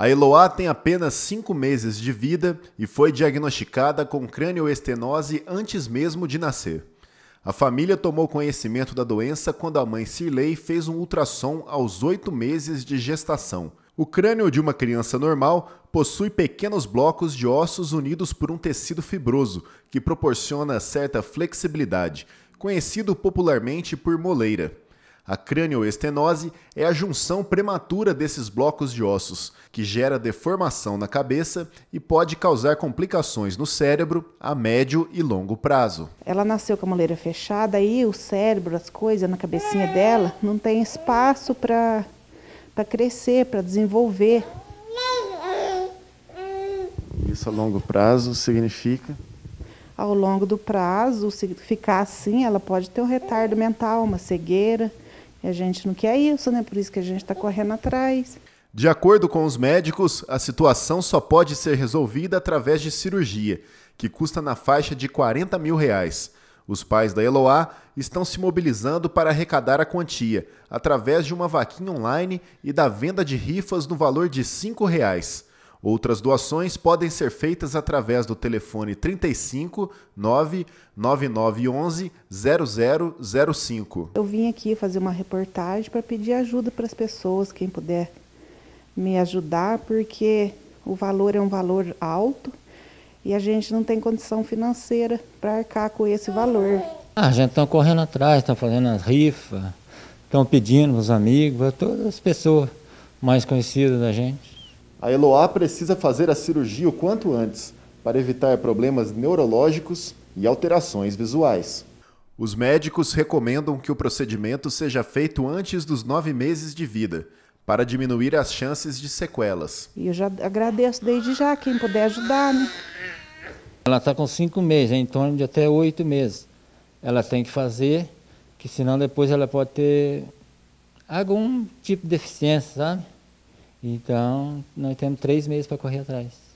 A Eloá tem apenas 5 meses de vida e foi diagnosticada com crânioestenose antes mesmo de nascer. A família tomou conhecimento da doença quando a mãe Cirlei fez um ultrassom aos 8 meses de gestação. O crânio de uma criança normal possui pequenos blocos de ossos unidos por um tecido fibroso, que proporciona certa flexibilidade, conhecido popularmente por moleira. A crânioestenose é a junção prematura desses blocos de ossos, que gera deformação na cabeça e pode causar complicações no cérebro a médio e longo prazo. Ela nasceu com a moleira fechada e o cérebro, as coisas na cabecinha dela, não tem espaço para crescer, para desenvolver. Isso a longo prazo significa? Ao longo do prazo, se ficar assim, ela pode ter um retardo mental, uma cegueira. A gente não quer isso, né? Por isso que a gente está correndo atrás. De acordo com os médicos, a situação só pode ser resolvida através de cirurgia, que custa na faixa de 40 mil reais. Os pais da Eloá estão se mobilizando para arrecadar a quantia, através de uma vaquinha online e da venda de rifas no valor de R$ reais. Outras doações podem ser feitas através do telefone 35 9911 0005. Eu vim aqui fazer uma reportagem para pedir ajuda para as pessoas, quem puder me ajudar, porque o valor é um valor alto e a gente não tem condição financeira para arcar com esse valor. Ah, a gente está correndo atrás, está fazendo as rifas, estão pedindo os amigos, todas as pessoas mais conhecidas da gente. A Eloá precisa fazer a cirurgia o quanto antes para evitar problemas neurológicos e alterações visuais. Os médicos recomendam que o procedimento seja feito antes dos nove meses de vida, para diminuir as chances de sequelas. E eu já agradeço desde já quem puder ajudar, né? Ela está com cinco meses, é em torno de até oito meses. Ela tem que fazer, que senão depois ela pode ter algum tipo de deficiência, sabe? Então, nós temos três meses para correr atrás.